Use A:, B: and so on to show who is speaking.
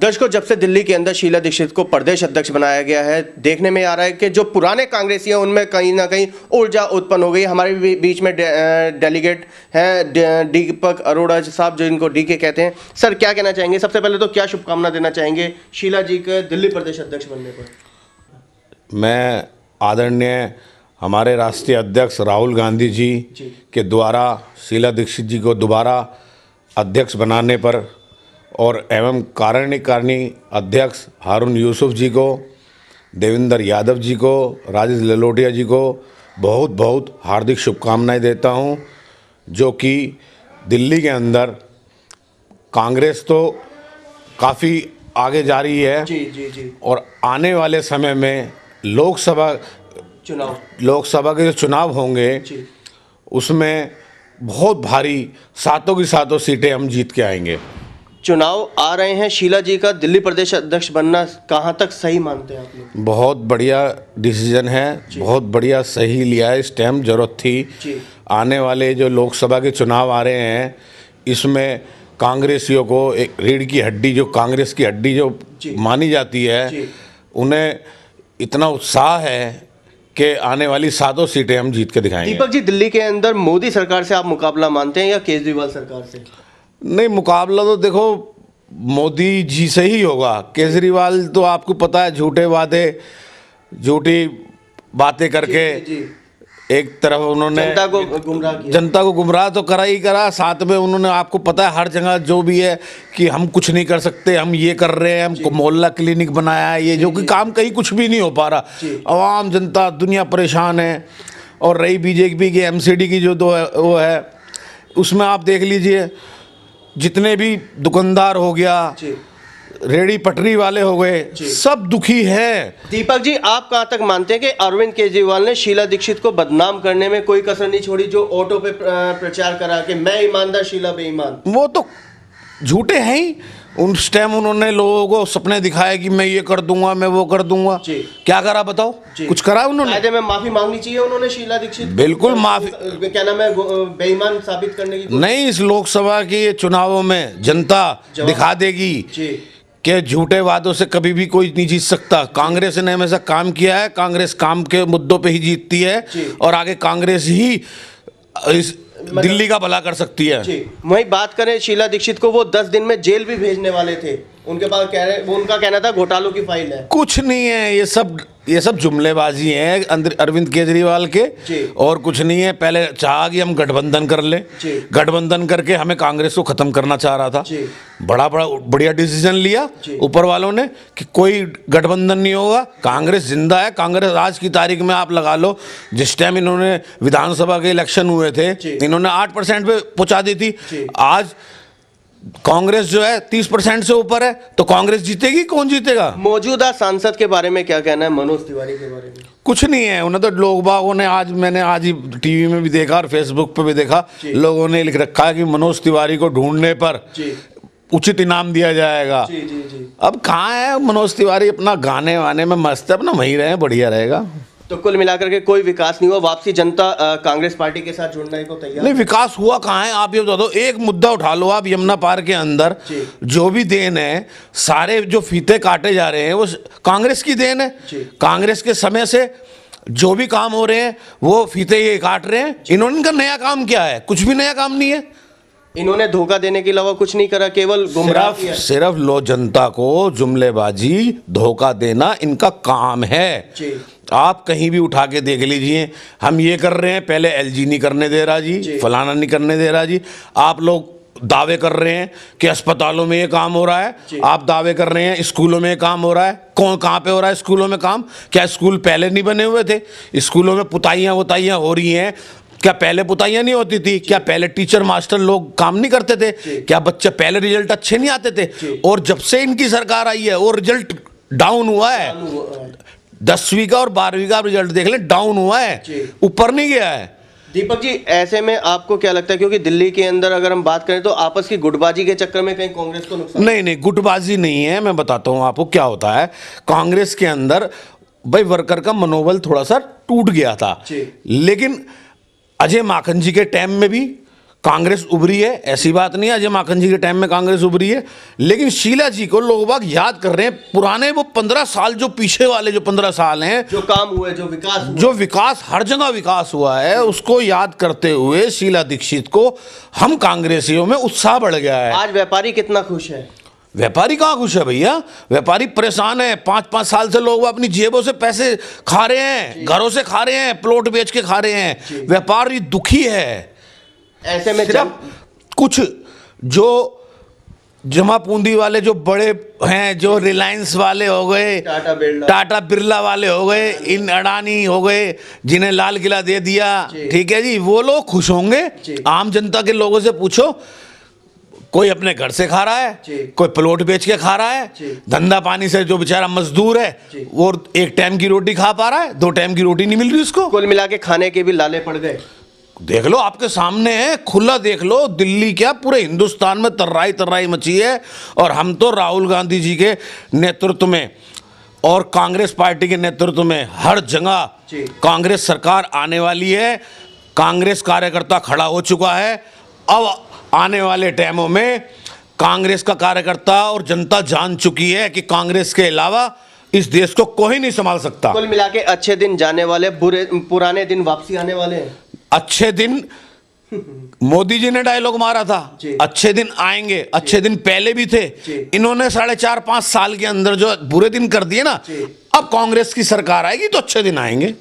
A: दर्शकों जब से दिल्ली के अंदर शीला दीक्षित को प्रदेश अध्यक्ष बनाया गया है देखने में आ रहा है कि जो पुराने कांग्रेसी हैं उनमें कहीं ना कहीं ऊर्जा उत्पन्न हो गई हमारे बीच में डेलीगेट दे, हैं दीपक अरोड़ा साहब जो इनको डी के कहते हैं सर क्या कहना चाहेंगे सबसे पहले तो क्या शुभकामना देना चाहेंगे शीला जी के दिल्ली प्रदेश अध्यक्ष बनने पर
B: मैं आदरणीय हमारे राष्ट्रीय अध्यक्ष राहुल गांधी जी, जी के द्वारा शीला दीक्षित जी को दोबारा अध्यक्ष बनाने पर और एवं कार्यकारिणी अध्यक्ष हारून यूसुफ जी को देवेंद्र यादव जी को राजेश ललोटिया जी को बहुत बहुत हार्दिक शुभकामनाएं देता हूं जो कि दिल्ली के अंदर कांग्रेस तो काफ़ी आगे जा रही है जी जी जी और आने वाले समय में लोकसभा चुनाव लोकसभा के जो चुनाव होंगे उसमें बहुत भारी
A: सातों की सातों सीटें हम जीत के आएंगे चुनाव आ रहे हैं शीला जी का दिल्ली प्रदेश अध्यक्ष बनना कहाँ तक सही मानते हैं आप
B: लोग बहुत बढ़िया डिसीजन है बहुत बढ़िया सही लिया है इस टाइम ज़रूरत थी आने वाले जो लोकसभा के चुनाव आ रहे हैं इसमें कांग्रेसियों को एक रीढ़ की हड्डी जो कांग्रेस की हड्डी जो मानी जाती है उन्हें इतना उत्साह है कि आने वाली सातों सीटें हम जीत के दिखाएंगे
A: दीपक जी दिल्ली के अंदर मोदी सरकार से आप मुकाबला मानते हैं या केजरीवाल सरकार से नहीं मुकाबला तो देखो मोदी जी से ही होगा
B: केजरीवाल तो आपको पता है झूठे वादे झूठी बातें करके एक तरफ उन्होंने जनता को गुमराह जनता को गुमराह तो करा ही करा साथ में उन्होंने आपको पता है हर जगह जो भी है कि हम कुछ नहीं कर सकते हम ये कर रहे हैं हमको मोहल्ला क्लिनिक बनाया है ये जो कि काम कहीं कुछ भी नहीं हो पा रहा आवाम जनता दुनिया परेशान है और रही बीजेपी की एमसीडी की जो दो है, वो है उसमें आप देख लीजिए जितने भी दुकानदार हो गया रेड़ी पटरी वाले हो गए सब दुखी हैं
A: दीपक जी आप कहाँ तक मानते हैं कि अरविंद केजरीवाल ने शीला दीक्षित को बदनाम करने में कोई कसर नहीं छोड़ी जो ऑटो पे प्रचार करा के मैं ईमानदार शीला बेईमान
B: वो तो झूठे हैं ही उस टाइम उन्होंने लोगों को सपने दिखाए कि मैं ये कर दूंगा मैं वो कर दूंगा क्या करा बताओ कुछ करा उन्होंने मैं
A: माफी मांगनी चाहिए उन्होंने शीला दीक्षित बिल्कुल माफी क्या नाम है बेईमान साबित करने की नहीं
B: इस लोकसभा के चुनावों में जनता दिखा देगी के झूठे वादों से कभी भी कोई नहीं जीत सकता कांग्रेस ने हमेशा काम किया है कांग्रेस काम के मुद्दों पे ही जीतती है और आगे कांग्रेस ही इस मतलब- दिल्ली का भला कर सकती है
A: वही बात करें शीला दीक्षित को वो दस दिन में जेल भी भेजने वाले थे उनके पास कह रहे वो उनका कहना था घोटालों की फाइल है
B: कुछ नहीं है ये सब ये सब जुमलेबाजी है अरविंद केजरीवाल के और कुछ नहीं है पहले चाह कि हम गठबंधन कर ले गठबंधन करके हमें कांग्रेस को ख़त्म करना चाह रहा था बड़ा बड़ा बढ़िया डिसीजन लिया ऊपर वालों ने कि कोई गठबंधन नहीं होगा कांग्रेस जिंदा है कांग्रेस आज की तारीख में आप लगा लो जिस टाइम इन्होंने विधानसभा के इलेक्शन हुए थे इन्होंने आठ परसेंट पे पहुंचा दी थी आज कांग्रेस जो है तीस परसेंट से ऊपर है तो कांग्रेस जीतेगी
A: कौन जीतेगा मौजूदा सांसद के बारे में क्या कहना है मनोज तिवारी के बारे
B: में कुछ नहीं है उन्हें तो लोग बागों ने आज मैंने आज ही टीवी में भी देखा और फेसबुक पे भी देखा लोगों ने लिख रखा है कि मनोज तिवारी को ढूंढने पर उचित इनाम दिया जाएगा जी, जी, जी। अब कहाँ है मनोज तिवारी अपना गाने वाने में मस्त है अपना वहीं रहे बढ़िया रहेगा
A: तो कुल मिलाकर के कोई विकास नहीं हुआ वापसी जनता कांग्रेस पार्टी के साथ जुड़ने को तैयार नहीं
B: विकास हुआ कहाँ है आप ये बता दो एक मुद्दा उठा लो आप यमुना पार के अंदर जो भी देन है सारे जो फीते काटे जा रहे हैं वो कांग्रेस की देन है कांग्रेस के समय से जो भी
A: काम हो रहे हैं वो फीते ये काट रहे हैं इन्होंने का नया काम क्या है कुछ भी नया काम नहीं है इन्होंने धोखा देने के अलावा कुछ नहीं करा केवल गुमराह सिर्फ
B: सिर्फ लो जनता को जुमलेबाजी धोखा देना इनका काम है आप कहीं भी उठा के देख लीजिए हम ये कर रहे हैं पहले जी नहीं करने दे रहा जी, जी। फलाना नहीं करने दे रहा जी आप लोग दावे कर रहे हैं कि अस्पतालों में ये काम हो रहा है आप दावे कर रहे हैं स्कूलों में ये काम हो रहा है कौन कहाँ पे हो रहा है स्कूलों में काम क्या स्कूल पहले नहीं बने हुए थे स्कूलों में पुताइयाँ वुताइयाँ हो रही हैं क्या पहले पुताइयाँ नहीं होती थी क्या पहले टीचर मास्टर लोग काम नहीं करते थे क्या बच्चे पहले रिजल्ट अच्छे नहीं आते थे और जब से इनकी सरकार आई है
A: वो रिजल्ट डाउन हुआ है दसवीं का और बारहवीं का रिजल्ट देख लें डाउन हुआ है ऊपर नहीं गया है दीपक जी ऐसे में आपको क्या लगता है क्योंकि दिल्ली के अंदर अगर हम बात करें तो आपस की गुटबाजी के चक्कर में कहीं कांग्रेस को नुकसान
B: नहीं नहीं गुटबाजी नहीं है मैं बताता हूँ आपको क्या होता है कांग्रेस के अंदर भाई वर्कर का मनोबल थोड़ा सा टूट गया था लेकिन अजय माखन जी के टाइम में भी कांग्रेस उभरी है ऐसी बात नहीं है अजय माखन जी के टाइम में कांग्रेस उभरी है लेकिन शीला जी को लोग बाग याद कर रहे हैं पुराने वो पंद्रह साल जो पीछे वाले जो पंद्रह साल हैं जो काम हुए जो विकास हुए। जो विकास हर जगह विकास हुआ है उसको याद करते हुए शीला दीक्षित को हम कांग्रेसियों में उत्साह बढ़ गया है आज व्यापारी कितना खुश है व्यापारी कहाँ खुश है भैया व्यापारी परेशान है पाँच पाँच साल से लोग अपनी जेबों से पैसे खा रहे हैं घरों से खा रहे हैं प्लॉट बेच के खा रहे हैं व्यापारी दुखी है ऐसे में सिर्फ कुछ जो जमा पूंजी वाले जो बड़े हैं जो रिलायंस वाले हो गए टाटा बिरला टाटा बिरला वाले हो गए इन अडानी हो गए जिन्हें लाल किला दे दिया ठीक है जी वो लोग खुश होंगे आम जनता के लोगों से पूछो कोई अपने घर से खा रहा है कोई प्लॉट बेच के खा रहा है धंधा पानी से जो बेचारा मजदूर है वो एक टाइम की रोटी खा पा रहा है दो टाइम की रोटी नहीं मिल रही उसको
A: कुल मिला के खाने के भी लाले पड़ गए
B: देख लो आपके सामने है खुला देख लो दिल्ली क्या पूरे हिंदुस्तान में तर्राई तर्राई मची है और हम तो राहुल गांधी जी के नेतृत्व में और कांग्रेस पार्टी के नेतृत्व में हर जगह कांग्रेस सरकार आने वाली है कांग्रेस कार्यकर्ता खड़ा हो चुका है अब आने वाले टाइमों में कांग्रेस का कार्यकर्ता और जनता जान चुकी है कि कांग्रेस के अलावा इस देश को कोई नहीं संभाल सकता कुल
A: मिला के अच्छे दिन जाने वाले बुरे पुराने दिन वापसी आने वाले हैं
B: अच्छे दिन मोदी जी ने डायलॉग मारा था अच्छे दिन आएंगे अच्छे दिन पहले भी थे इन्होंने साढ़े चार पांच साल के अंदर जो बुरे दिन कर दिए ना अब कांग्रेस की सरकार आएगी तो अच्छे दिन आएंगे